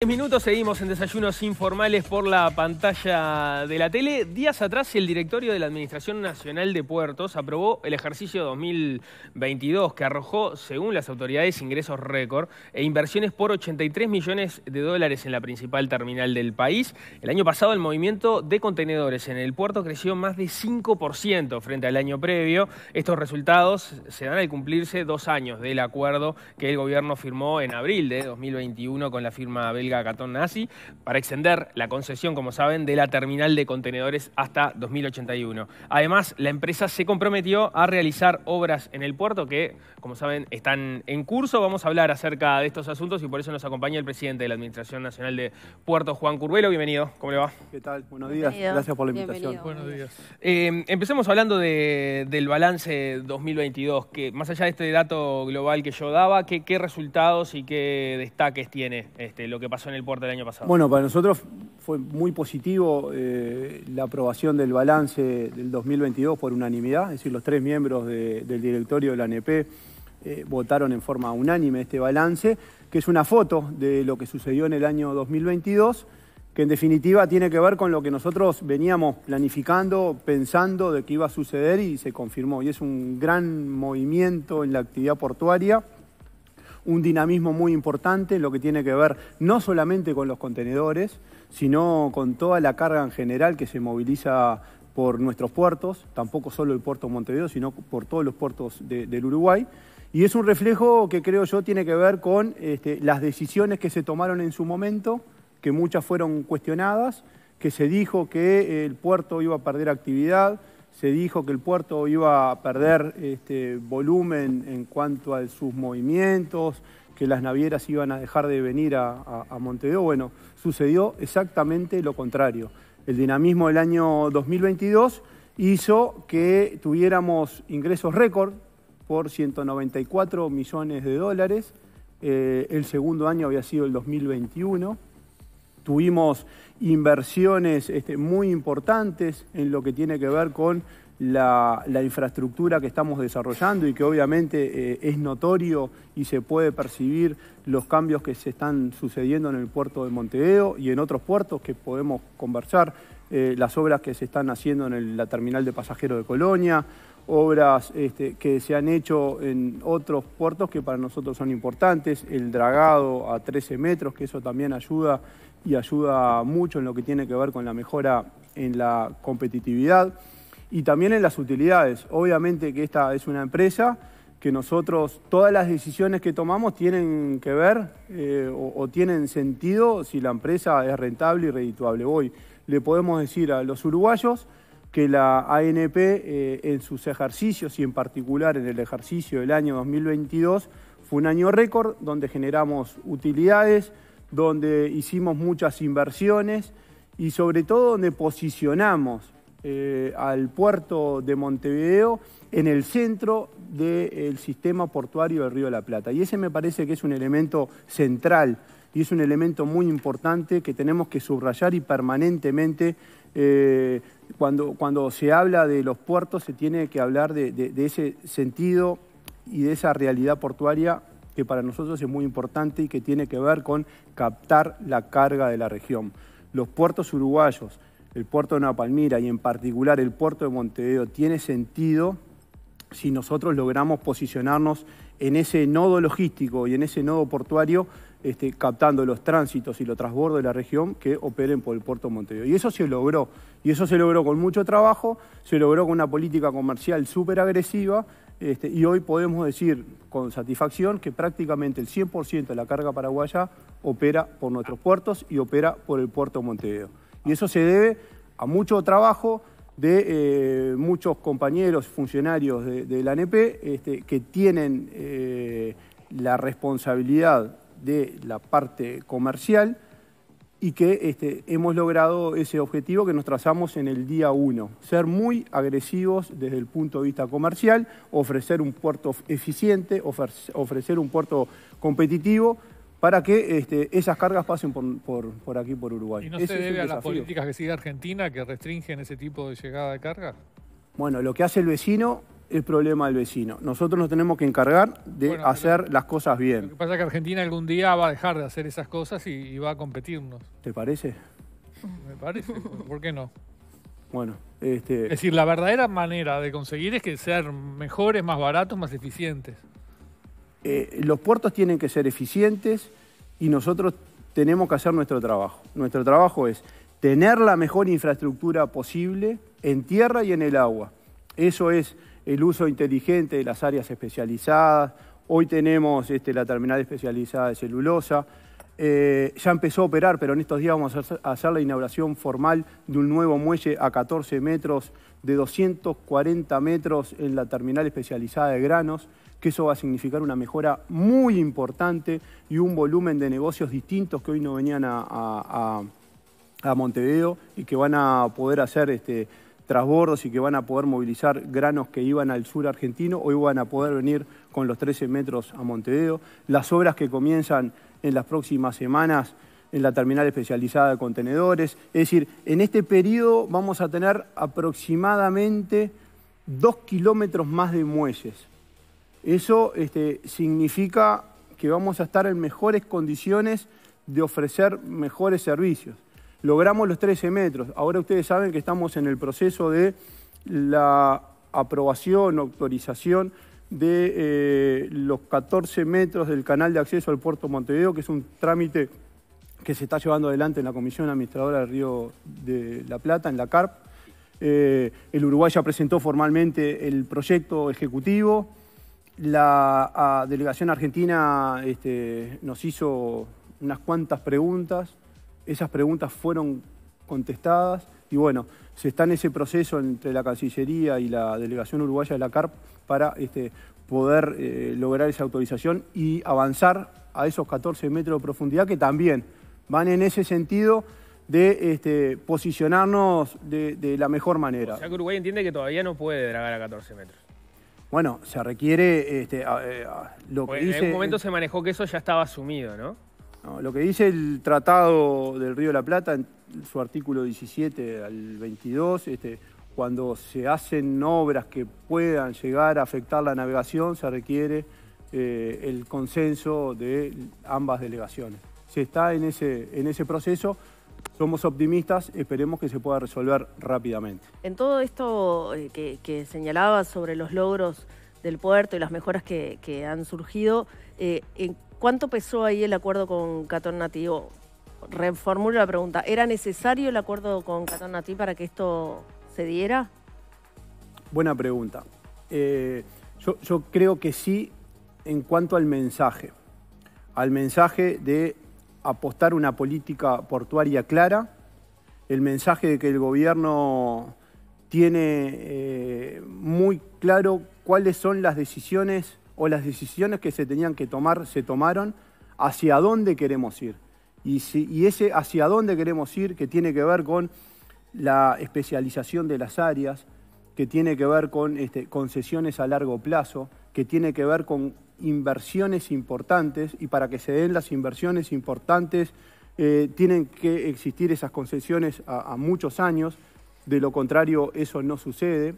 10 minutos, seguimos en desayunos informales por la pantalla de la tele. Días atrás, el directorio de la Administración Nacional de Puertos aprobó el ejercicio 2022, que arrojó, según las autoridades, ingresos récord e inversiones por 83 millones de dólares en la principal terminal del país. El año pasado, el movimiento de contenedores en el puerto creció más de 5% frente al año previo. Estos resultados se dan al cumplirse dos años del acuerdo que el gobierno firmó en abril de 2021 con la firma belga Catón Nazi para extender la concesión, como saben, de la terminal de contenedores hasta 2081. Además, la empresa se comprometió a realizar obras en el puerto que, como saben, están en curso. Vamos a hablar acerca de estos asuntos y por eso nos acompaña el presidente de la Administración Nacional de Puerto, Juan Curbelo. Bienvenido, ¿cómo le va? ¿Qué tal? Buenos días, gracias por la invitación. Buenos días. Eh, empecemos hablando del balance 2022, que más allá de este dato global que yo daba, ¿qué, resultados y qué destaques tiene este, lo que pasó? en el puerto el año pasado? Bueno, para nosotros fue muy positivo eh, la aprobación del balance del 2022 por unanimidad, es decir, los tres miembros del directorio de la ANP eh, votaron en forma unánime este balance, que es una foto de lo que sucedió en el año 2022 que en definitiva tiene que ver con lo que nosotros veníamos planificando, pensando de que iba a suceder y se confirmó. Y es un gran movimiento en la actividad portuaria un dinamismo muy importante lo que tiene que ver no solamente con los contenedores, sino con toda la carga en general que se moviliza por nuestros puertos, tampoco solo el puerto de Montevideo, sino por todos los puertos del Uruguay. Y es un reflejo que creo yo tiene que ver con este, las decisiones que se tomaron en su momento, que muchas fueron cuestionadas, que se dijo que el puerto iba a perder actividad, se dijo que el puerto iba a perder este, volumen en cuanto a sus movimientos, que las navieras iban a dejar de venir a, Montevideo. Bueno, sucedió exactamente lo contrario. El dinamismo del año 2022 hizo que tuviéramos ingresos récord por 194 millones de dólares. Eh, el segundo año había sido el 2021 tuvimos inversiones este, muy importantes en lo que tiene que ver con la, infraestructura que estamos desarrollando y que obviamente eh, es notorio y se puede percibir los cambios que se están sucediendo en el puerto de Montevideo y en otros puertos que podemos conversar, eh, las obras que se están haciendo en la terminal de pasajeros de Colonia, obras este, que se han hecho en otros puertos que para nosotros son importantes, el dragado a 13 metros, que eso también ayuda y ayuda mucho en lo que tiene que ver con la mejora en la competitividad y también en las utilidades. Obviamente que esta es una empresa que nosotros, todas las decisiones que tomamos tienen que ver eh, o, tienen sentido si la empresa es rentable y redituable. Hoy le podemos decir a los uruguayos que la ANP eh, en sus ejercicios y en particular en el ejercicio del año 2022 fue un año récord donde generamos utilidades, donde hicimos muchas inversiones y sobre todo donde posicionamos eh, al puerto de Montevideo en el centro del sistema portuario del Río de la Plata. Y ese me parece que es un elemento central y es un elemento muy importante que tenemos que subrayar y permanentemente eh, cuando, se habla de los puertos se tiene que hablar de ese sentido y de esa realidad portuaria que para nosotros es muy importante y que tiene que ver con captar la carga de la región. Los puertos uruguayos, el puerto de Napalmira y en particular el puerto de Montevideo, tiene sentido si nosotros logramos posicionarnos en ese nodo logístico y en ese nodo portuario, este, captando los tránsitos y los transbordos de la región que operen por el puerto de Montevideo. Y eso se logró, y eso se logró con mucho trabajo, se logró con una política comercial súper agresiva este, y hoy podemos decir con satisfacción que prácticamente el 100% de la carga paraguaya opera por nuestros puertos y opera por el puerto Montevideo. Y eso se debe a mucho trabajo de eh, muchos compañeros funcionarios del ANP este, que tienen eh, la responsabilidad de la parte comercial y que este, hemos logrado ese objetivo que nos trazamos en el día uno. ser muy agresivos desde el punto de vista comercial, ofrecer un puerto eficiente, ofrecer un puerto competitivo para que este, esas cargas pasen por, por, aquí, por Uruguay. ¿Y no se debe a las políticas que sigue Argentina que restringen ese tipo de llegada de carga? Bueno, lo que hace el vecino es problema del vecino. Nosotros nos tenemos que encargar de hacer las cosas bien. Lo que pasa es que Argentina algún día va a dejar de hacer esas cosas y, va a competirnos. ¿Te parece? Me parece. ¿Por qué no? Bueno, este... Es decir, la verdadera manera de conseguir es que sean mejores, más baratos, más eficientes. Eh, los puertos tienen que ser eficientes y nosotros tenemos que hacer nuestro trabajo. Nuestro trabajo es tener la mejor infraestructura posible en tierra y en el agua. Eso es el uso inteligente de las áreas especializadas. Hoy tenemos este, la terminal especializada de celulosa. Eh, ya empezó a operar, pero en estos días vamos a hacer, la inauguración formal de un nuevo muelle a 14 metros, de 240 metros en la terminal especializada de granos, que eso va a significar una mejora muy importante y un volumen de negocios distintos que hoy no venían a, a Montevideo y que van a poder hacer... Este, trasbordos y que van a poder movilizar granos que iban al sur argentino, hoy van a poder venir con los 13 metros a Montevideo. Las obras que comienzan en las próximas semanas en la terminal especializada de contenedores. Es decir, en este periodo vamos a tener aproximadamente dos kilómetros más de muelles. Eso este, significa que vamos a estar en mejores condiciones de ofrecer mejores servicios logramos los 13 metros. Ahora ustedes saben que estamos en el proceso de la aprobación, autorización de eh, los 14 metros del canal de acceso al puerto Montevideo, que es un trámite que se está llevando adelante en la Comisión Administradora del Río de la Plata, en la CARP. Eh, el Uruguay ya presentó formalmente el proyecto ejecutivo. La delegación argentina este, nos hizo unas cuantas preguntas esas preguntas fueron contestadas y bueno, se está en ese proceso entre la Cancillería y la Delegación Uruguaya de la CARP para este, poder eh, lograr esa autorización y avanzar a esos 14 metros de profundidad que también van en ese sentido de este, posicionarnos de, la mejor manera. O que Uruguay entiende que todavía no puede dragar a 14 metros. Bueno, se requiere este, eh, lo que En momento se manejó que eso ya estaba asumido, ¿no? lo que dice el Tratado del Río de la Plata, en su artículo 17 al 22, este, cuando se hacen obras que puedan llegar a afectar la navegación, se requiere eh, el consenso de ambas delegaciones. Se está en ese, en ese proceso. Somos optimistas, esperemos que se pueda resolver rápidamente. En todo esto eh, que, que señalabas sobre los logros del puerto y las mejoras que, han surgido, eh, ¿Cuánto pesó ahí el acuerdo con Catón Nativo? Reformulo la pregunta. ¿Era necesario el acuerdo con Catón para que esto se diera? Buena pregunta. Eh, yo, creo que sí en cuanto al mensaje. Al mensaje de apostar una política portuaria clara, el mensaje de que el gobierno tiene eh, muy claro cuáles son las decisiones o las decisiones que se tenían que tomar se tomaron hacia dónde queremos ir. Y, ese hacia dónde queremos ir, que tiene que ver con la especialización de las áreas, que tiene que ver con este, concesiones a largo plazo, que tiene que ver con inversiones importantes y para que se den las inversiones importantes eh, tienen que existir esas concesiones a, muchos años, de lo contrario eso no sucede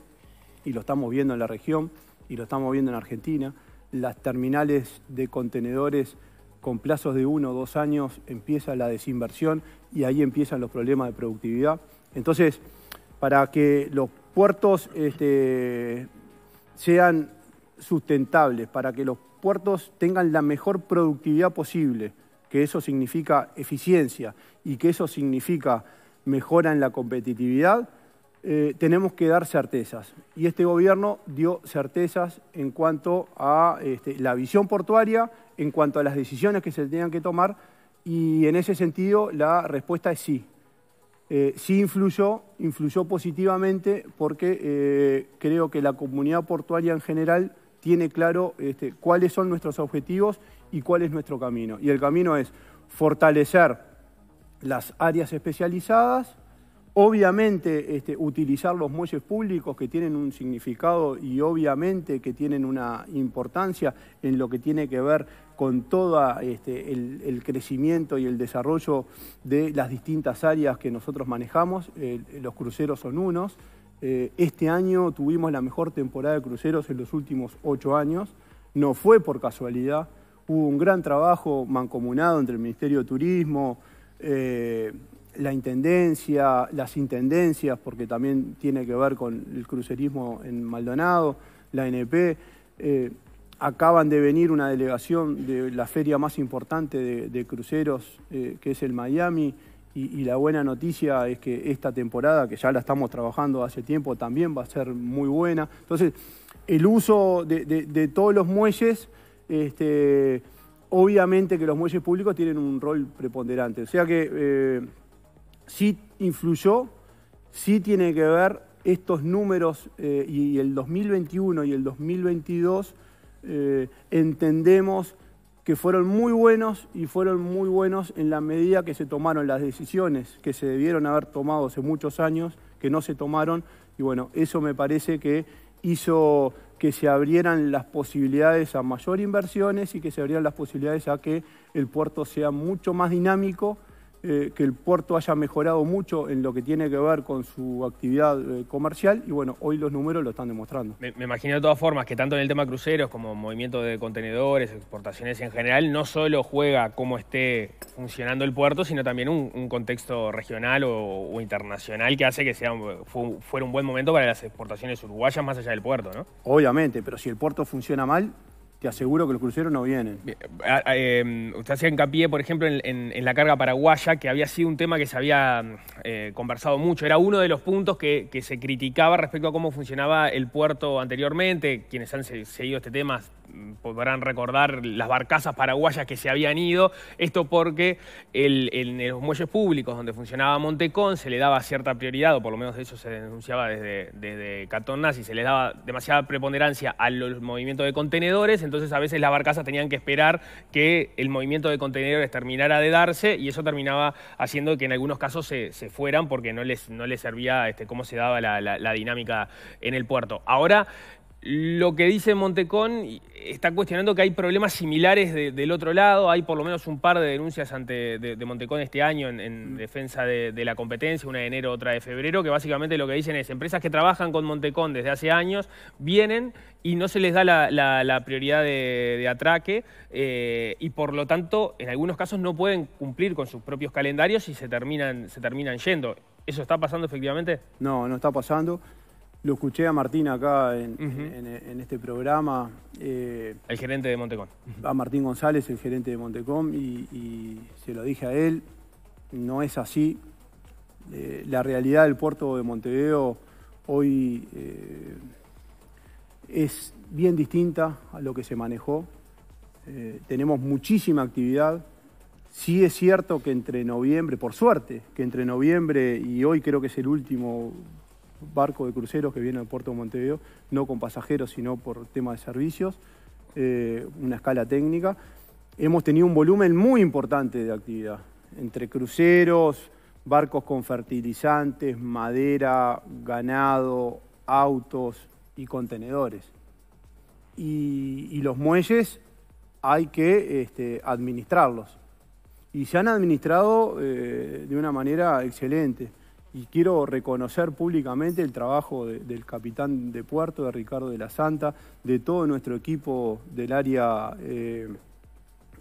y lo estamos viendo en la región y lo estamos viendo en Argentina las terminales de contenedores con plazos de uno o dos años empieza la desinversión y ahí empiezan los problemas de productividad. Entonces, para que los puertos este, sean sustentables, para que los puertos tengan la mejor productividad posible, que eso significa eficiencia y que eso significa mejora en la competitividad, eh, tenemos que dar certezas. Y este gobierno dio certezas en cuanto a este, la visión portuaria, en cuanto a las decisiones que se tenían que tomar, y en ese sentido la respuesta es sí. Eh, sí influyó, influyó positivamente porque eh, creo que la comunidad portuaria en general tiene claro este, cuáles son nuestros objetivos y cuál es nuestro camino. Y el camino es fortalecer las áreas especializadas, Obviamente, este, utilizar los muelles públicos que tienen un significado y obviamente que tienen una importancia en lo que tiene que ver con todo este, el, crecimiento y el desarrollo de las distintas áreas que nosotros manejamos. los cruceros son unos. Eh, este año tuvimos la mejor temporada de cruceros en los últimos ocho años. No fue por casualidad. Hubo un gran trabajo mancomunado entre el Ministerio de Turismo, eh, la intendencia, las intendencias, porque también tiene que ver con el crucerismo en Maldonado, la NP. Eh, acaban de venir una delegación de la feria más importante de, cruceros, eh, que es el Miami, y, la buena noticia es que esta temporada, que ya la estamos trabajando hace tiempo, también va a ser muy buena. Entonces, el uso de, todos los muelles, este, obviamente que los muelles públicos tienen un rol preponderante. O sea que... Eh, sí influyó, sí tiene que ver estos números eh, y el 2021 y el 2022 eh, entendemos que fueron muy buenos y fueron muy buenos en la medida que se tomaron las decisiones que se debieron haber tomado hace muchos años, que no se tomaron, y bueno, eso me parece que hizo que se abrieran las posibilidades a mayor inversiones y que se abrieran las posibilidades a que el puerto sea mucho más dinámico eh, que el puerto haya mejorado mucho en lo que tiene que ver con su actividad eh, comercial y bueno, hoy los números lo están demostrando. Me, imagino de todas formas que tanto en el tema cruceros como movimiento de contenedores, exportaciones en general, no solo juega cómo esté funcionando el puerto, sino también un, contexto regional o, internacional que hace que sea fuera un buen momento para las exportaciones uruguayas más allá del puerto, ¿no? Obviamente, pero si el puerto funciona mal, te aseguro que los cruceros no vienen. Ah, ah, em, usted hacía hincapié, por ejemplo, en, la carga paraguaya, que había sido un tema que se había eh, conversado mucho. Era uno de los puntos que, que, se criticaba respecto a cómo funcionaba el puerto anteriormente. Quienes han seguido este tema podrán recordar las barcazas paraguayas que se habían ido, esto porque en los muelles públicos donde funcionaba Montecón se le daba cierta prioridad, o por lo menos eso se denunciaba desde, desde y se les daba demasiada preponderancia a los movimientos de contenedores, entonces a veces las barcazas tenían que esperar que el movimiento de contenedores terminara de darse y eso terminaba haciendo que en algunos casos se, fueran porque no les, no les servía este, cómo se daba la, la dinámica en el puerto. Ahora lo que dice Montecón está cuestionando que hay problemas similares del otro lado. Hay por lo menos un par de denuncias ante, de, Montecón este año en, mm. defensa de, la competencia, una de enero, otra de febrero, que básicamente lo que dicen es empresas que trabajan con Montecón desde hace años vienen y no se les da la, prioridad de, atraque eh, y por lo tanto en algunos casos no pueden cumplir con sus propios calendarios y se terminan, se terminan yendo. ¿Eso está pasando efectivamente? No, no está pasando. Lo escuché a Martín acá en, este programa. Eh, el gerente de Montecom. A Martín González, el gerente de Montecom, y, se lo dije a él, no es así. Eh, la realidad del puerto de Montevideo hoy eh, es bien distinta a lo que se manejó. tenemos muchísima actividad, Sí es cierto que entre noviembre, por suerte, que entre noviembre y hoy creo que es el último Barco de cruceros que vienen al puerto de Montevideo, no con pasajeros, sino por tema de servicios, eh, una escala técnica. Hemos tenido un volumen muy importante de actividad, entre cruceros, barcos con fertilizantes, madera, ganado, autos y contenedores. Y, los muelles hay que este, administrarlos. Y se han administrado eh, de una manera excelente y quiero reconocer públicamente el trabajo del capitán de puerto, de Ricardo de la Santa, de todo nuestro equipo del área eh,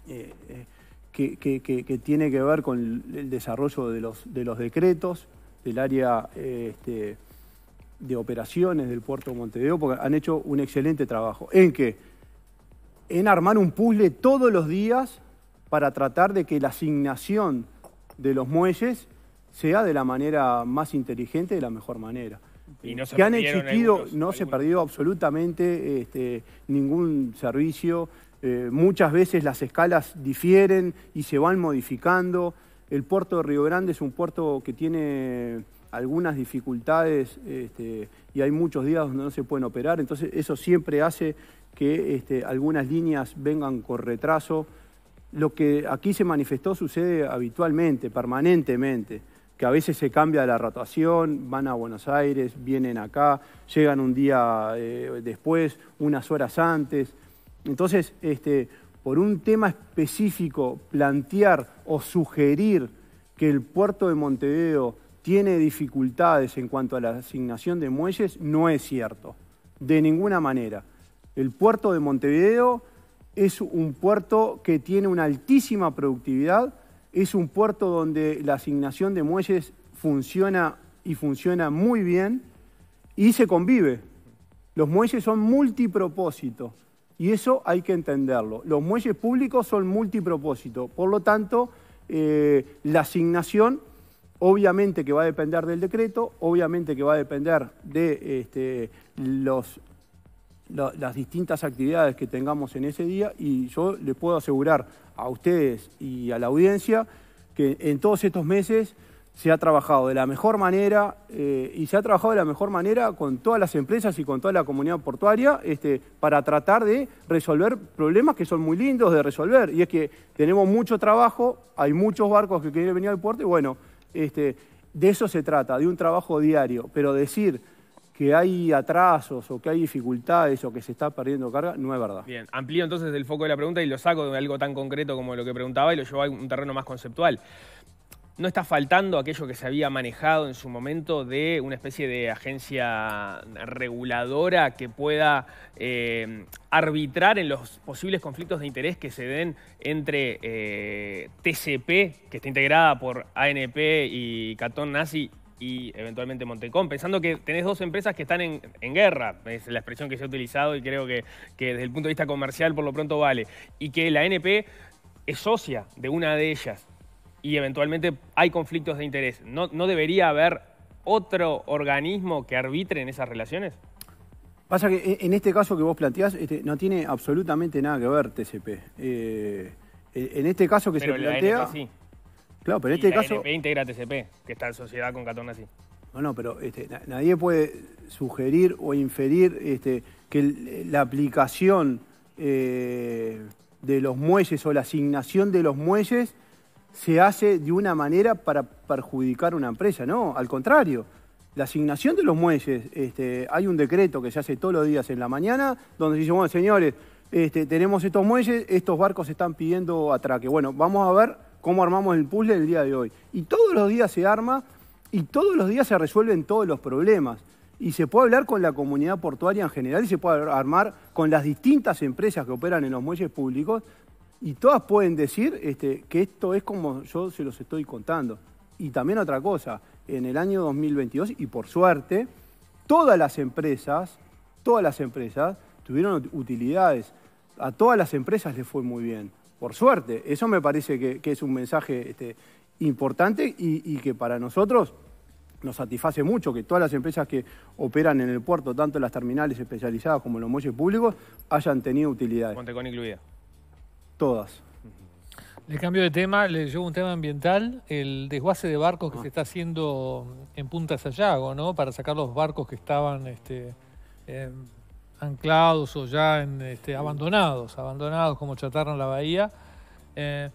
eh, eh, que, tiene que ver con el desarrollo de los, de los decretos, del área este, de operaciones del puerto de Montevideo, porque han hecho un excelente trabajo. ¿En que En armar un puzzle todos los días para tratar de que la asignación de los muelles sea de la manera más inteligente, de la mejor manera. que han existido, no se ha perdido absolutamente este, ningún servicio. Eh, muchas veces las escalas difieren y se van modificando. El puerto de Río Grande es un puerto que tiene algunas dificultades este, y hay muchos días donde no se pueden operar, entonces eso siempre hace que este, algunas líneas vengan con retraso. Lo que aquí se manifestó sucede habitualmente, permanentemente que a veces se cambia la rotación, van a Buenos Aires, vienen acá, llegan un día eh, después, unas horas antes. Entonces, este, por un tema específico, plantear o sugerir que el puerto de Montevideo tiene dificultades en cuanto a la asignación de muelles, no es cierto, de ninguna manera. El puerto de Montevideo es un puerto que tiene una altísima productividad es un puerto donde la asignación de muelles funciona y funciona muy bien y se convive. Los muelles son multipropósito y eso hay que entenderlo. Los muelles públicos son multipropósito, por lo tanto, eh, la asignación obviamente que va a depender del decreto, obviamente que va a depender de este, las distintas actividades que tengamos en ese día y yo le puedo asegurar a ustedes y a la audiencia que en todos estos meses se ha trabajado de la mejor manera eh, y se ha trabajado de la mejor manera con todas las empresas y con toda la comunidad portuaria este, para tratar de resolver problemas que son muy lindos de resolver. Y es que tenemos mucho trabajo, hay muchos barcos que quieren venir al puerto y bueno, este, de eso se trata, de un trabajo diario. Pero decir que hay atrasos o que hay dificultades o que se está perdiendo carga, no es verdad. Bien, amplío entonces el foco de la pregunta y lo saco de algo tan concreto como lo que preguntaba y lo llevo a un terreno más conceptual. ¿No está faltando aquello que se había manejado en su momento de una especie de agencia reguladora que pueda eh, arbitrar en los posibles conflictos de interés que se den entre eh, TCP, que está integrada por ANP y Catón Nazi, y eventualmente Montecón, pensando que tenés dos empresas que están en, guerra, es la expresión que se ha utilizado y creo que, desde el punto de vista comercial por lo pronto vale, y que la NP es socia de una de ellas y eventualmente hay conflictos de interés. ¿No, no debería haber otro organismo que arbitre en esas relaciones? Pasa que eh, en este caso que vos planteás este, no tiene absolutamente nada que ver TCP. Eh, eh, en este caso que se plantea... Claro, pero en este caso. integra TCP, que está en sociedad con Catón así. No, no, pero este, nadie puede sugerir o inferir este, que la aplicación eh, de los muelles o la asignación de los muelles se hace de una manera para perjudicar una empresa, no, al contrario. La asignación de los muelles, este, hay un decreto que se hace todos los días en la mañana, donde se dice, bueno, señores, tenemos estos muelles, estos barcos están pidiendo atraque. Bueno, vamos a ver cómo armamos el puzzle el día de hoy. Y todos los días se arma y todos los días se resuelven todos los problemas. Y se puede hablar con la comunidad portuaria en general y se puede armar con las distintas empresas que operan en los muelles públicos y todas pueden decir este, que esto es como yo se los estoy contando. Y también otra cosa, en el año 2022, y por suerte, todas las empresas, todas las empresas tuvieron utilidades. A todas las empresas les fue muy bien por suerte. Eso me parece que, es un mensaje este, importante y, que para nosotros nos satisface mucho que todas las empresas que operan en el puerto, tanto las terminales especializadas como los muelles públicos, hayan tenido utilidades. con incluida. Todas. Le cambio de tema, le llevo un tema ambiental, el desguace de barcos que ah. se está haciendo en Punta Sallago, ¿no? Para sacar los barcos que estaban este, anclados o ya en, este, abandonados, abandonados como chatarra en la bahía. Eh,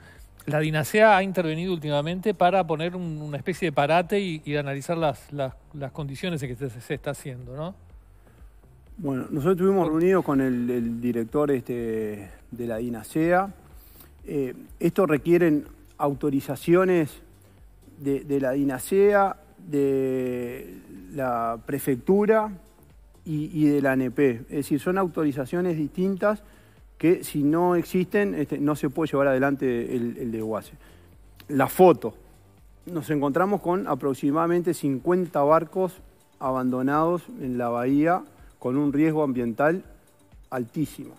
la DINACEA ha intervenido últimamente para poner una especie de parate y, analizar las, condiciones en que se, está haciendo, ¿no? Bueno, nosotros estuvimos reunidos con el, director este, de la DINACEA. Eh, esto requieren autorizaciones de, la DINACEA, de la prefectura, y, del de la ANP. Es decir, son autorizaciones distintas que si no existen este, no se puede llevar adelante el, el desguace. La foto. Nos encontramos con aproximadamente 50 barcos abandonados en la bahía con un riesgo ambiental altísimo.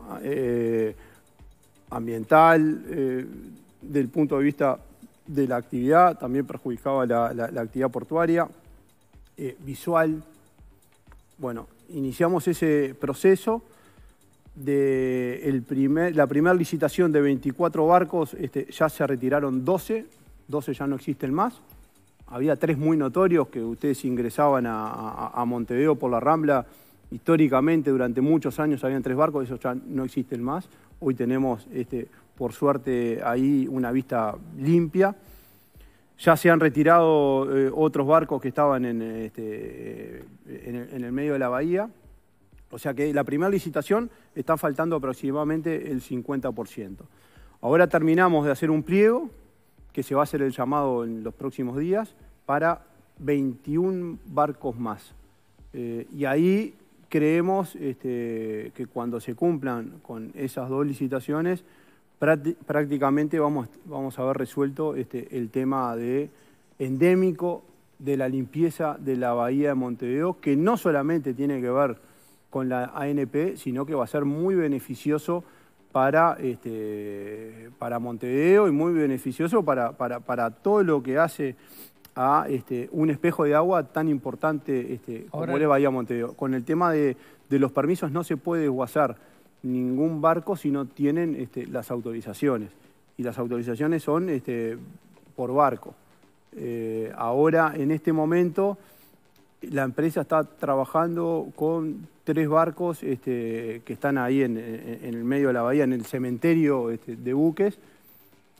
Ah, eh, ambiental, eh, del punto de vista de la actividad, también perjudicaba la, actividad portuaria, eh, visual, bueno, iniciamos ese proceso de la primera licitación de 24 barcos, este, ya se retiraron 12, 12 ya no existen más. Había tres muy notorios que ustedes ingresaban a, Montevideo por la Rambla. Históricamente, durante muchos años habían tres barcos, esos ya no existen más. Hoy tenemos, este, por suerte, ahí una vista limpia. Ya se han retirado eh, otros barcos que estaban eh, este, eh, en, el, medio de la bahía. O sea que la primera licitación está faltando aproximadamente el 50%. Ahora terminamos de hacer un pliego, que se va a hacer el llamado en los próximos días, para 21 barcos más. y ahí creemos este, que cuando se cumplan con esas dos licitaciones, prácticamente vamos, vamos a haber resuelto este, el tema de endémico de la limpieza de la bahía de Montevideo, que no solamente tiene que ver con la ANP, sino que va a ser muy beneficioso para, este, para Montevideo y muy beneficioso para, para, todo lo que hace a este, un espejo de agua tan importante este, como es Bahía Montevideo. Con el tema de, de los permisos no se puede desguazar ningún barco si no tienen este, las autorizaciones. Y las autorizaciones son este, por barco. Eh, ahora, en este momento, la empresa está trabajando con tres barcos este, que están ahí en, el medio de la bahía, en el cementerio este, de buques,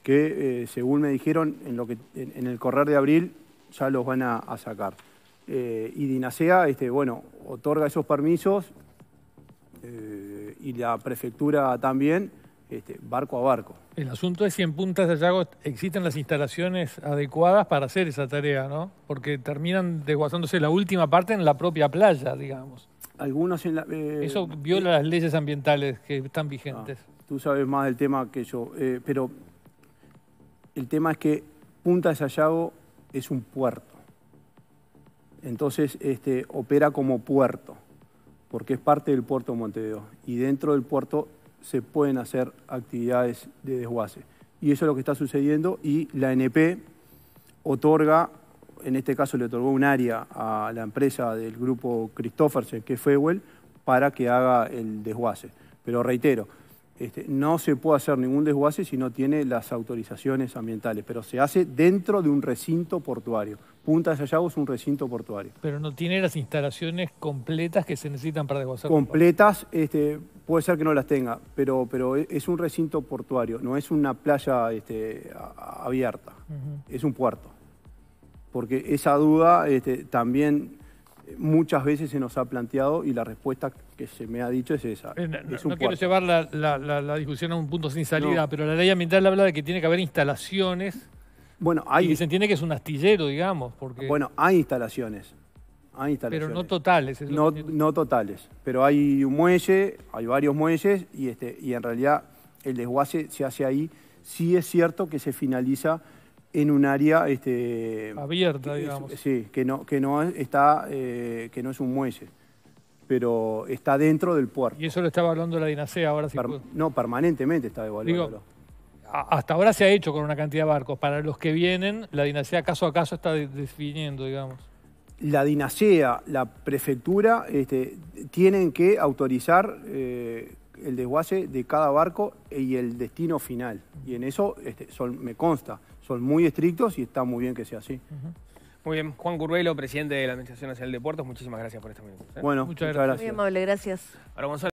que eh, según me dijeron, en, lo que, en, el correr de abril ya los van a, sacar. Eh, y Dinasea, bueno, otorga esos permisos eh, y la prefectura también, este, barco a barco. El asunto es si en Punta de Sallago existen las instalaciones adecuadas para hacer esa tarea, ¿no? Porque terminan desguazándose la última parte en la propia playa, digamos. Algunos eh, Eso viola las leyes ambientales que están vigentes. Ah, tú sabes más del tema que yo, eh, pero el tema es que Punta de Sayago es un puerto. Entonces este, opera como puerto porque es parte del puerto de Montevideo y dentro del puerto se pueden hacer actividades de desguace. Y eso es lo que está sucediendo y la NP otorga, en este caso le otorgó un área a la empresa del grupo Christoffersen, que es Fewell, para que haga el desguace. Pero reitero, este, no se puede hacer ningún desguace si no tiene las autorizaciones ambientales, pero se hace dentro de un recinto portuario. Punta de Sayago es un recinto portuario. Pero no tiene las instalaciones completas que se necesitan para desguazar. Completas, este, puede ser que no las tenga, pero, pero e, es un recinto portuario, no es una playa este, abierta, es un puerto. Porque esa duda este, también eh, muchas veces se nos ha planteado y la respuesta que se me ha dicho es esa. Eh, no, quiero llevar la, discusión a un punto sin salida, pero la ley ambiental habla de que tiene que haber instalaciones bueno, Y se entiende que es un astillero, digamos, porque... Bueno, hay instalaciones. Hay instalaciones. Pero no totales. no, totales. Pero hay un muelle, hay varios muelles, y, este, y en realidad el desguace se hace ahí. Sí es cierto que se finaliza en un área este, abierta, digamos. Sí, que no, que no está, eh, que no es un muelle, pero está dentro del puerto. Y eso lo estaba hablando la Dinasea ahora sí. no, permanentemente está evaluándolo hasta ahora se ha hecho con una cantidad de barcos. Para los que vienen, la dinastía caso a caso está definiendo, digamos. La dinastía, la prefectura, este, tienen que autorizar eh, el desguace de cada barco y el destino final. Y en eso este, son, me consta, son muy estrictos y está muy bien que sea así. Muy bien, Juan Curbelo, presidente de la Administración Nacional de Puertos, muchísimas gracias por esta pregunta. ¿eh? Bueno, muchas, gracias. Muy amable, gracias. Ahora,